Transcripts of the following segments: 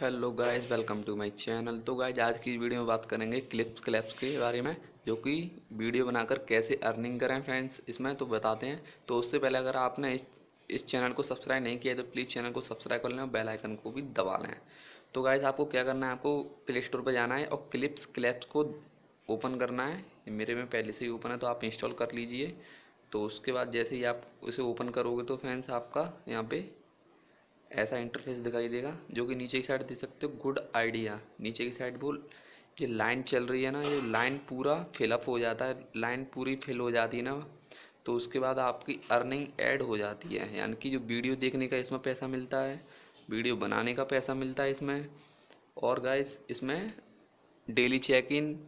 hello guys welcome to my channel तो guys आज की वीडियो में बात करेंगे क्लिप्स क्लैप्स के बारे में जो कि वीडियो बनाकर कैसे अर्निंग करें फ्रेंड्स इसमें तो बताते हैं तो उससे पहले अगर आपने इस इस चैनल को सब्सक्राइब नहीं किया तो प्लीज़ चैनल को सब्सक्राइब कर लें और बेल आइकन को भी दबा लें तो गाइज आपको क्या करना है आपको प्ले स्टोर पर जाना है और क्लिप्स क्लैप्स को ओपन करना है मेरे में पहले से ही ओपन है तो आप इंस्टॉल कर लीजिए तो उसके बाद जैसे ही आप उसे ओपन करोगे तो फ्रेंड्स आपका यहाँ पर ऐसा इंटरफेस दिखाई देगा जो कि नीचे की साइड देख सकते हो गुड आइडिया नीचे की साइड बोल ये लाइन चल रही है ना ये लाइन पूरा फिलअप हो जाता है लाइन पूरी फिल हो जाती है ना तो उसके बाद आपकी अर्निंग ऐड हो जाती है यानी कि जो वीडियो देखने का इसमें पैसा मिलता है वीडियो बनाने का पैसा मिलता है इसमें और गाइस इसमें डेली चेक इन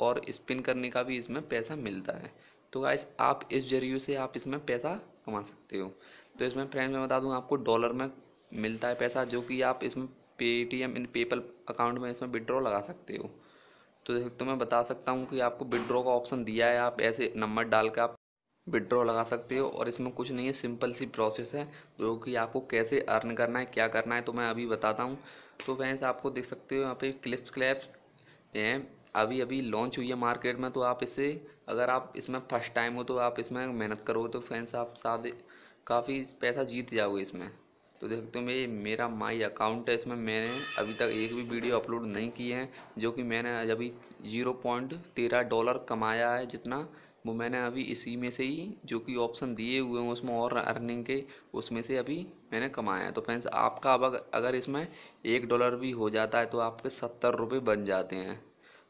और स्पिन करने का भी इसमें पैसा मिलता है तो गाइस आप इस जरिए से आप इसमें पैसा कमा सकते हो तो इसमें फ्रेंड्स मैं बता दूँ आपको डॉलर में मिलता है पैसा जो कि आप इसमें पेटीएम इन पेपल अकाउंट में इसमें विड्रॉ लगा सकते हो तो देख तो मैं बता सकता हूँ कि आपको विड्रॉ का ऑप्शन दिया है आप ऐसे नंबर डाल के आप विड्रॉ लगा सकते हो और इसमें कुछ नहीं है सिंपल सी प्रोसेस है जो कि आपको कैसे अर्न करना है क्या करना है तो मैं अभी बताता हूँ तो फ्रेंड्स आपको देख सकते हो यहाँ पे क्लिप्स क्लैप्स हैं अभी अभी लॉन्च हुई है मार्केट में तो आप इसे अगर आप इसमें फर्स्ट टाइम हो तो आप इसमें मेहनत करोगे तो फैंस आप साथ काफ़ी पैसा जीत जाओगे इसमें तो देखते हो मैं मेरा माई अकाउंट है इसमें मैंने अभी तक एक भी वीडियो अपलोड नहीं की है जो कि मैंने अभी जीरो पॉइंट तेरह डॉलर कमाया है जितना वो मैंने अभी इसी में से ही जो कि ऑप्शन दिए हुए हैं उसमें और अर्निंग के उसमें से अभी मैंने कमाया है तो फ्रेंड्स आपका अब अगर इसमें एक डॉलर भी हो जाता है तो आपके सत्तर रुपये बन जाते हैं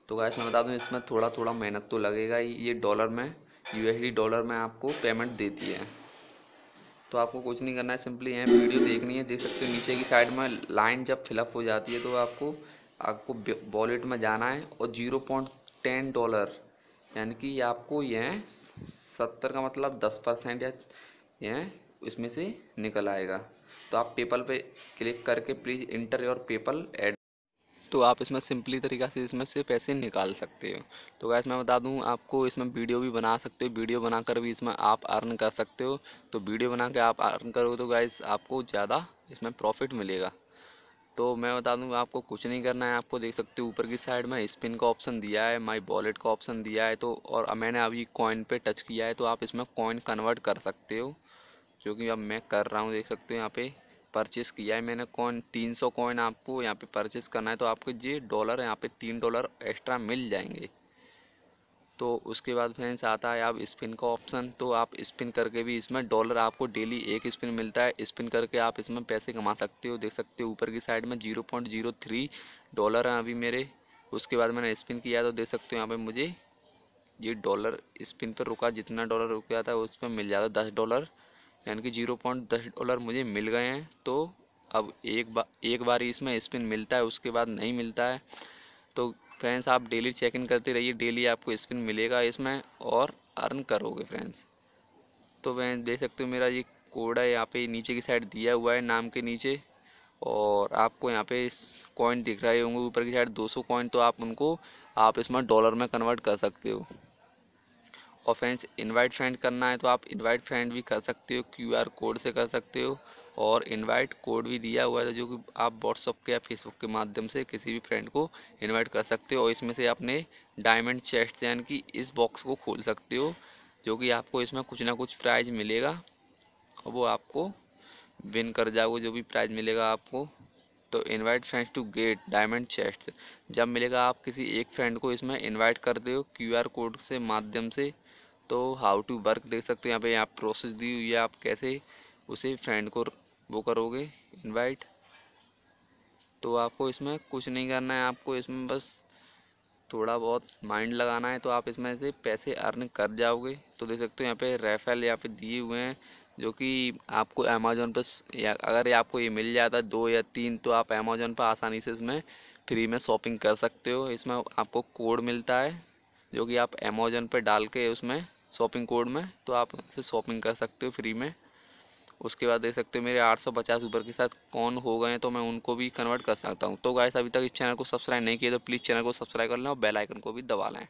तो गैस मैं बता दूँ इसमें थोड़ा थोड़ा मेहनत तो लगेगा ही ये डॉलर में यूएसडी डॉलर में आपको पेमेंट देती है तो आपको कुछ नहीं करना है सिंपली यहाँ वीडियो देखनी है देख सकते हो नीचे की साइड में लाइन जब फिलअप हो जाती है तो आपको आपको वॉलेट में जाना है और जीरो पॉइंट टेन डॉलर यानी कि आपको यह सत्तर का मतलब दस परसेंट या यह इसमें से निकल आएगा तो आप पेपल पे क्लिक करके please enter your PayPal add तो आप इसमें सिंपली तरीका से इसमें से पैसे निकाल सकते हो तो गैस मैं बता दूँ आपको इसमें वीडियो भी बना सकते हो वीडियो बनाकर भी इसमें आप अर्न कर सकते हो तो वीडियो बना के आप अर्न करोगे तो गैस आपको ज़्यादा इसमें प्रॉफिट मिलेगा तो मैं बता दूँ आपको कुछ नहीं करना है आपको देख सकते हो ऊपर की साइड में स्पिन का ऑप्शन दिया है माई वॉलेट का ऑप्शन दिया है तो और मैंने अभी कॉइन पर टच किया है तो आप इसमें कॉइन कन्वर्ट कर सकते हो जो कि अब मैं कर रहा हूँ देख सकते हो यहाँ पर परचेस किया है मैंने कॉइन तीन सौ कॉइन आपको यहाँ पे परचेस करना है तो आपको ये डॉलर यहाँ पे तीन डॉलर एक्स्ट्रा मिल जाएंगे तो उसके बाद फ्रेंड्स आता है आप स्पिन का ऑप्शन तो आप स्पिन करके भी इसमें डॉलर आपको डेली एक स्पिन मिलता है स्पिन करके आप इसमें पैसे कमा सकते हो देख सकते हो ऊपर की साइड में zero point zero three dollar हैं अभी मेरे उसके बाद मैंने स्पिन किया तो देख सकते हो यहाँ पर मुझे ये डॉलर स्पिन पर रुका जितना डॉलर रुक गया था उस पर मिल जाता दस डॉलर यानी कि जीरो पॉइंट दस डॉलर मुझे मिल गए हैं तो अब एक बा एक बार इसमें स्पिन मिलता है उसके बाद नहीं मिलता है तो फ्रेंड्स आप डेली चेक इन करते रहिए डेली आपको स्पिन मिलेगा इसमें और अर्न करोगे फ्रेंड्स तो मैं देख सकते हो मेरा ये कोड है यहाँ पे नीचे की साइड दिया हुआ है नाम के नीचे और आपको यहाँ पे कॉइन दिख रहे होंगे ऊपर की साइड 200 कॉइन तो आप उनको आप इसमें डॉलर में कन्वर्ट कर सकते हो और फ्रेंड्स इनवाइट फ्रेंड करना है तो आप इनवाइट फ्रेंड भी कर सकते हो क्यूआर कोड से कर सकते हो और इनवाइट कोड भी दिया हुआ है जो कि आप व्हाट्सअप के या फेसबुक के माध्यम से किसी भी फ्रेंड को इनवाइट कर सकते हो और इसमें से अपने डायमंड चेस्ट यानी कि इस बॉक्स को खोल सकते हो जो कि आपको इसमें कुछ ना कुछ प्राइज मिलेगा और वो आपको विन कर जाओगे जो भी प्राइज मिलेगा आपको तो invite friends to get diamond chest जब मिलेगा आप किसी एक फ्रेंड को इसमें इनवाइट कर क्यू क्यूआर कोड से माध्यम से तो हाउ टू वर्क देख सकते हो यहाँ पे यहाँ प्रोसेस दी हुई है आप कैसे उसे फ्रेंड को वो करोगे इनवाइट तो आपको इसमें कुछ नहीं करना है आपको इसमें बस थोड़ा बहुत माइंड लगाना है तो आप इसमें से पैसे अर्न कर जाओगे तो देख सकते हो यहाँ पे रेफेल यहाँ पे दिए हुए हैं जो कि आपको अमेजोन पर अगर अगर आपको ये मिल जाता दो या तीन तो आप अमेजोन पर आसानी से इसमें फ्री में शॉपिंग कर सकते हो इसमें आपको कोड मिलता है जो कि आप अमेजोन पर डाल के उसमें शॉपिंग कोड में तो आप इसे शॉपिंग कर सकते हो फ्री में उसके बाद देख सकते हो मेरे आठ सौ पचास ऊपर के साथ कौन हो गए तो मैं उनको भी कन्वर्ट कर सकता हूँ तो गाइस अभी तक इस चैनल को सब्सक्राइब नहीं किया तो प्लीज़ चैनल को सब्सक्राइब कर लें और बेल आइकन को भी दबा लें